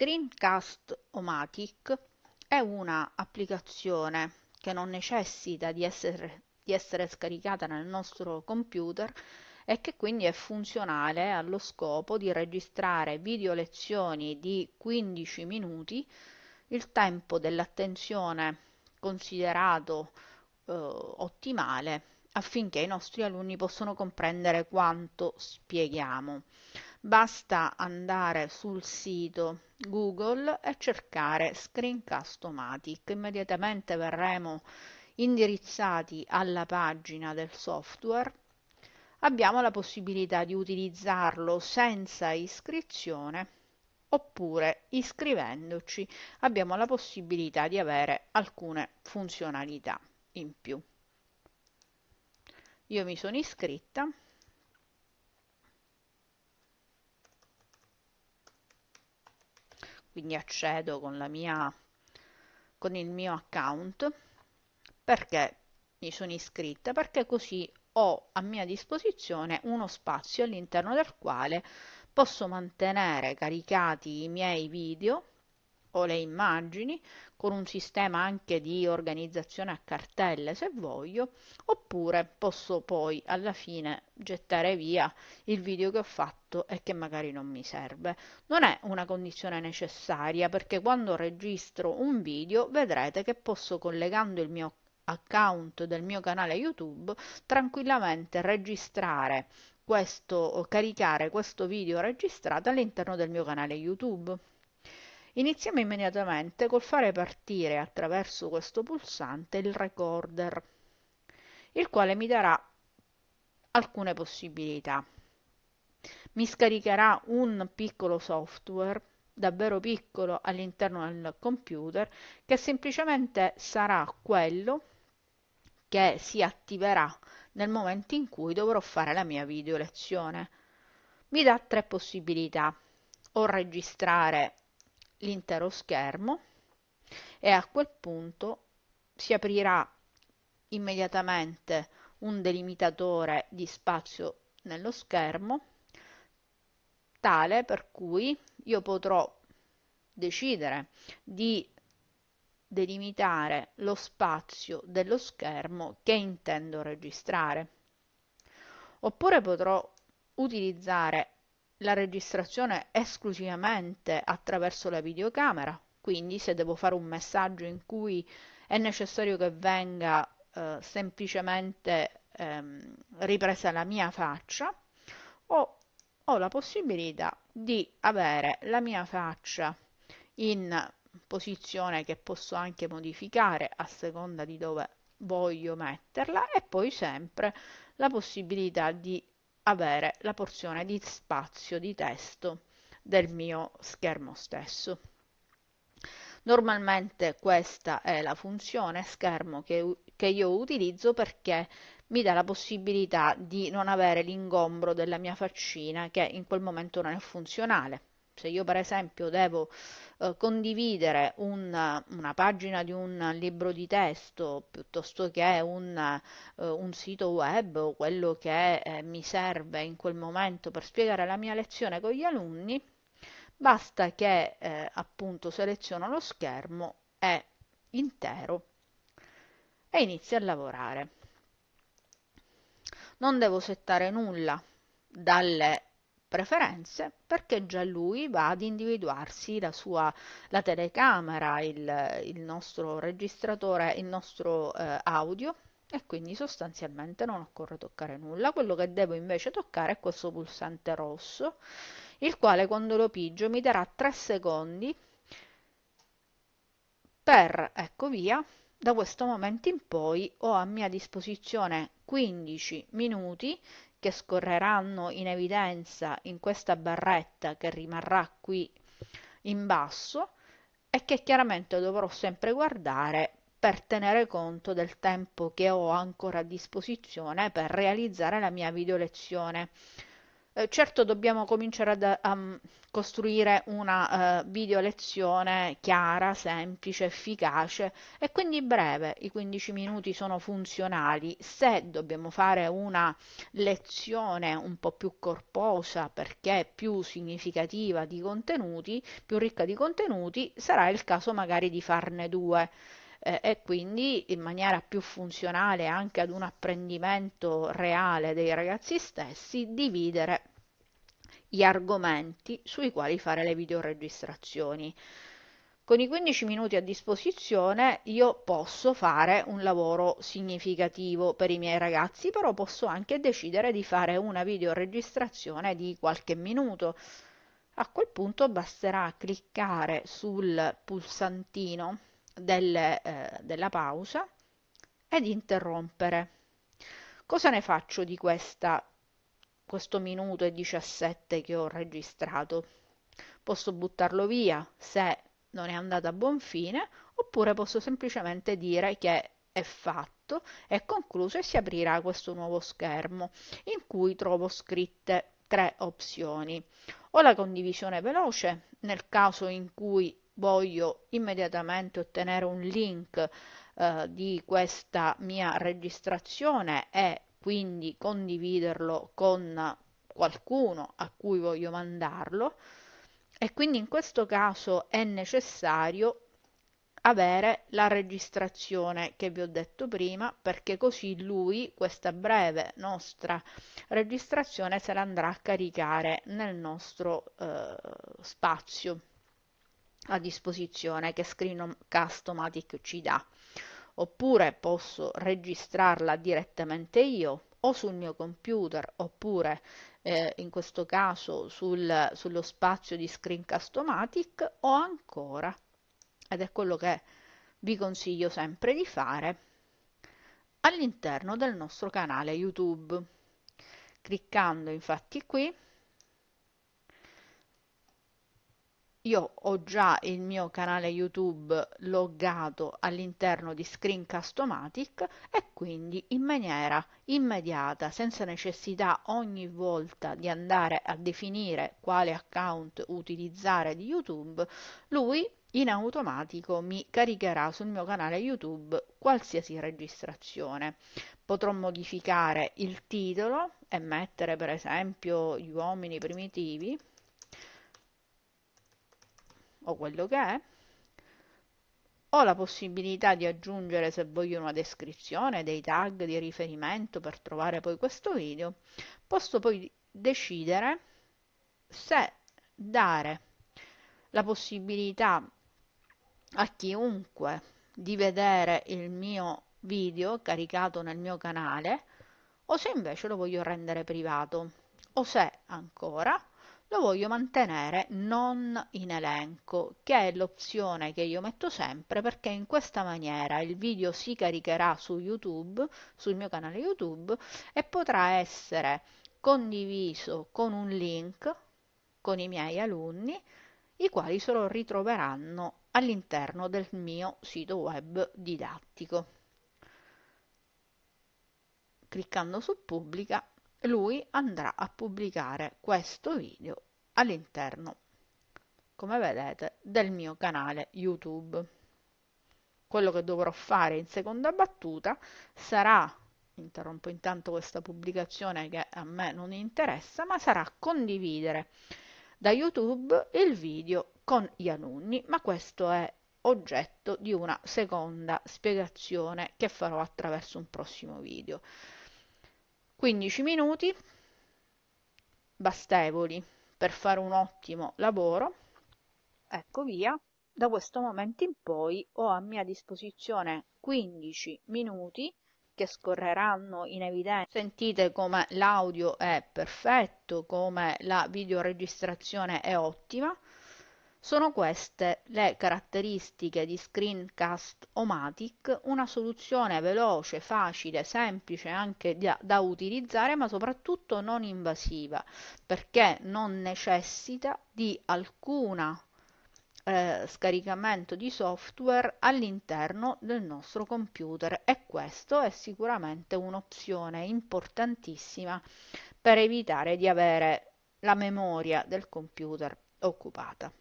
Screencast-O-Matic è una applicazione che non necessita di essere, di essere scaricata nel nostro computer e che quindi è funzionale allo scopo di registrare video lezioni di 15 minuti, il tempo dell'attenzione considerato eh, ottimale affinché i nostri alunni possano comprendere quanto spieghiamo. Basta andare sul sito Google e cercare Screencast-O-Matic. Immediatamente verremo indirizzati alla pagina del software. Abbiamo la possibilità di utilizzarlo senza iscrizione oppure iscrivendoci abbiamo la possibilità di avere alcune funzionalità in più. Io mi sono iscritta quindi accedo con, mia, con il mio account perché mi sono iscritta perché così ho a mia disposizione uno spazio all'interno del quale posso mantenere caricati i miei video o le immagini, con un sistema anche di organizzazione a cartelle se voglio, oppure posso poi alla fine gettare via il video che ho fatto e che magari non mi serve. Non è una condizione necessaria perché quando registro un video vedrete che posso collegando il mio account del mio canale YouTube tranquillamente registrare questo o caricare questo video registrato all'interno del mio canale YouTube. Iniziamo immediatamente col fare partire attraverso questo pulsante il recorder, il quale mi darà alcune possibilità. Mi scaricherà un piccolo software, davvero piccolo, all'interno del computer, che semplicemente sarà quello che si attiverà nel momento in cui dovrò fare la mia video lezione. Mi dà tre possibilità, o registrare l'intero schermo e a quel punto si aprirà immediatamente un delimitatore di spazio nello schermo tale per cui io potrò decidere di delimitare lo spazio dello schermo che intendo registrare oppure potrò utilizzare la registrazione esclusivamente attraverso la videocamera, quindi se devo fare un messaggio in cui è necessario che venga eh, semplicemente ehm, ripresa la mia faccia, o ho la possibilità di avere la mia faccia in posizione che posso anche modificare a seconda di dove voglio metterla e poi sempre la possibilità di avere la porzione di spazio di testo del mio schermo stesso. Normalmente questa è la funzione schermo che, che io utilizzo perché mi dà la possibilità di non avere l'ingombro della mia faccina che in quel momento non è funzionale se io per esempio devo eh, condividere una, una, pagina di un libro di testo piuttosto che una, eh, un, sito web o quello che eh, mi serve in quel momento per spiegare la mia lezione con gli alunni, basta che eh, appunto seleziono lo schermo è intero e inizio a lavorare. Non devo settare nulla dalle preferenze perché già lui va ad individuarsi la sua la telecamera, il, il nostro registratore, il nostro eh, audio e quindi sostanzialmente non occorre toccare nulla. Quello che devo invece toccare è questo pulsante rosso, il quale quando lo pigio mi darà 3 secondi per, ecco via, da questo momento in poi ho a mia disposizione 15 minuti che scorreranno in evidenza in questa barretta che rimarrà qui in basso e che chiaramente dovrò sempre guardare per tenere conto del tempo che ho ancora a disposizione per realizzare la mia video lezione eh, certo dobbiamo cominciare a um, costruire una uh, video lezione chiara, semplice, efficace e quindi breve. I 15 minuti sono funzionali. Se dobbiamo fare una lezione un po' più corposa perché più significativa di contenuti, più ricca di contenuti, sarà il caso magari di farne due eh, e quindi in maniera più funzionale anche ad un apprendimento reale dei ragazzi stessi dividere gli argomenti sui quali fare le videoregistrazioni. Con i 15 minuti a disposizione io posso fare un lavoro significativo per i miei ragazzi, però posso anche decidere di fare una videoregistrazione di qualche minuto. A quel punto basterà cliccare sul pulsantino delle, eh, della pausa ed interrompere. Cosa ne faccio di questa, questo minuto e 17 che ho registrato? Posso buttarlo via se non è andata a buon fine oppure posso semplicemente dire che è fatto, è concluso e si aprirà questo nuovo schermo in cui trovo scritte tre opzioni o la condivisione veloce nel caso in cui voglio immediatamente ottenere un link eh, di questa mia registrazione e quindi condividerlo con qualcuno a cui voglio mandarlo e quindi in questo caso è necessario avere la registrazione che vi ho detto prima perché così lui questa breve nostra registrazione se la andrà a caricare nel nostro eh, spazio a disposizione che screencast o ci dà oppure posso registrarla direttamente io o sul mio computer oppure eh, in questo caso sul, sullo spazio di screencast o o ancora ed è quello che vi consiglio sempre di fare all'interno del nostro canale YouTube cliccando infatti qui io ho già il mio canale YouTube loggato all'interno di Screencast-O-Matic e quindi in maniera immediata, senza necessità ogni volta di andare a definire quale account utilizzare di YouTube, lui in automatico mi caricherà sul mio canale YouTube qualsiasi registrazione. Potrò modificare il titolo e mettere per esempio gli uomini primitivi o quello che è, ho la possibilità di aggiungere se voglio una descrizione, dei tag di riferimento per trovare poi questo video, posso poi decidere se dare la possibilità a chiunque di vedere il mio video caricato nel mio canale o se invece lo voglio rendere privato o se ancora lo voglio mantenere non in elenco che è l'opzione che io metto sempre perché in questa maniera il video si caricherà su YouTube, sul mio canale YouTube e potrà essere condiviso con un link con i miei alunni i quali se lo ritroveranno all'interno del mio sito web didattico. Cliccando su pubblica lui andrà a pubblicare questo video all'interno come vedete del mio canale youtube quello che dovrò fare in seconda battuta sarà interrompo intanto questa pubblicazione che a me non interessa ma sarà condividere da youtube il video con gli alunni ma questo è oggetto di una seconda spiegazione che farò attraverso un prossimo video 15 minuti bastevoli per fare un ottimo lavoro ecco via da questo momento in poi ho a mia disposizione 15 minuti che scorreranno in evidenza sentite come l'audio è perfetto come la videoregistrazione è ottima sono queste le caratteristiche di screencast Omatic, una soluzione veloce, facile, semplice anche da, da, utilizzare, ma soprattutto non invasiva, perché non necessita di alcun eh, scaricamento di software all'interno del nostro computer e questo è sicuramente un'opzione importantissima per evitare di avere la memoria del computer occupata.